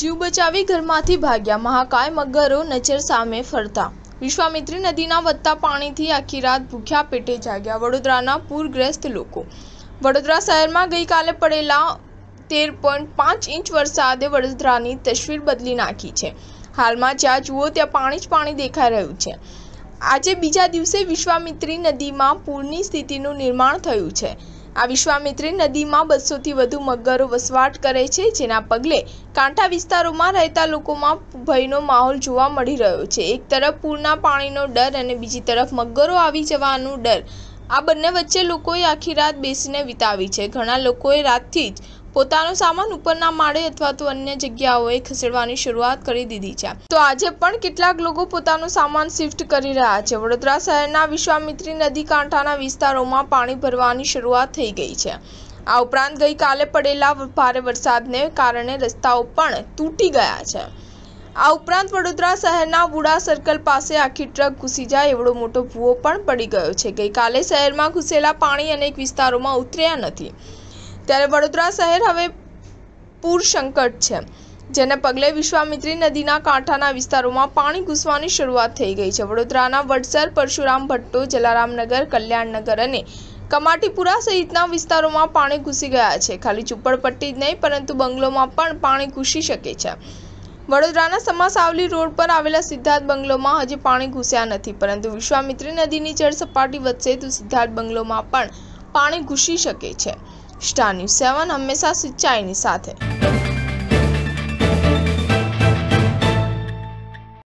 જીવ બચાવી ઘરમાંથી ભાગ્યા મહાકાય મગરો નજર સામે ફરતા વિશ્વામિત્રી નદીના વધતા પાણીથી આખી રાત ભૂખ્યા પેટે જાગ્યા વડોદરાના પૂરગ્રસ્ત લોકો વડોદરા શહેરમાં ગઈકાલે પડેલા તેર પોઈન્ટ પાંચ ઇંચ વરસાદે વડોદરાની તસવીર બદલી નાખી છે હાલમાં જ્યાં જુઓ ત્યાં પાણી જ પાણી દેખાઈ રહ્યું છે આજે બીજા દિવસે વિશ્વામિત્રી નદીમાં પૂરની સ્થિતિનું નિર્માણ થયું છે આ વિશ્વામિત્રી નદીમાં બસોથી વધુ મગરો વસવાટ કરે છે જેના પગલે કાંઠા વિસ્તારોમાં રહેતા લોકોમાં ભયનો માહોલ જોવા મળી રહ્યો છે એક તરફ પૂરના પાણીનો ડર અને બીજી તરફ મગરો આવી જવાનું ડર આ બંને વચ્ચે લોકોએ આખી રાત બેસીને વિતાવી છે ઘણા લોકોએ રાતથી જ પોતાનો સામાન ઉપરના માળે અથવા તો અન્ય જગ્યાઓએ ખસેડવાની શરૂઆત કરી દીધી છે તો આજે પણ કેટલાક લોકો પોતાનો સામાન શિફ્ટ કરી રહ્યા છે વડોદરા શહેરના વિશ્વામિત્રી નદી કાંઠાના વિસ્તારોમાં પાણી ભરવાની શરૂઆત થઈ ગઈ છે આ ઉપરાંત ગઈકાલે પડેલા ભારે વરસાદને કારણે રસ્તાઓ પણ તૂટી ગયા છે આ ઉપરાંત વડોદરા શહેરના વુડા સર્કલ પાસે આખી ટ્રક ઘૂસી જાય એવડો મોટો ભૂવો પણ પડી ગયો છે ગઈકાલે શહેરમાં ઘૂસેલા પાણી અનેક વિસ્તારોમાં ઉતર્યા નથી ત્યારે વડોદરા શહેર હવે પૂર સંકટ છે જેને પગલે વિશ્વામિત્રી નદીના કાંઠાના વિસ્તારોમાં પાણી ઘૂસવાની શરૂઆત થઈ ગઈ છે વડોદરાના વડસર પરશુરામ ભટ્ટો જલારામનગર કલ્યાણનગર અને કમાટીપુરા સહિતના વિસ્તારોમાં પાણી ઘૂસી ગયા છે ખાલી ઝુંપડપટ્ટી જ નહીં પરંતુ બંગલોમાં પણ પાણી ઘૂસી શકે છે વડોદરાના સમાસાવલી રોડ પર આવેલા સિદ્ધાર્થ બંગલોમાં હજી પાણી ઘૂસ્યા નથી પરંતુ વિશ્વામિત્રી નદીની જળ સપાટી વધશે તો સિદ્ધાર્થ બંગલોમાં પણ પાણી ઘૂસી શકે છે સ્ટાર ન્યૂઝ સેવન હંમેશા સચ્ચાઈની સાથે